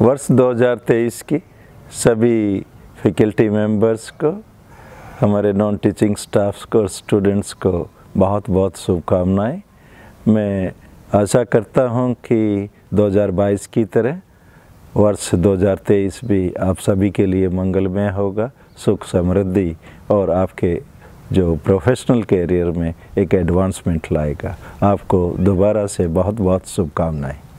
वर्ष 2023 की सभी फैकल्टी मेंबर्स को हमारे नॉन टीचिंग स्टाफ्स को और स्टूडेंट्स को बहुत बहुत शुभकामनाएं मैं आशा करता हूं कि 2022 की तरह वर्ष 2023 भी आप सभी के लिए मंगलमय होगा सुख समृद्धि और आपके जो प्रोफेशनल कैरियर में एक एडवांसमेंट लाएगा आपको दोबारा से बहुत बहुत शुभकामनाएं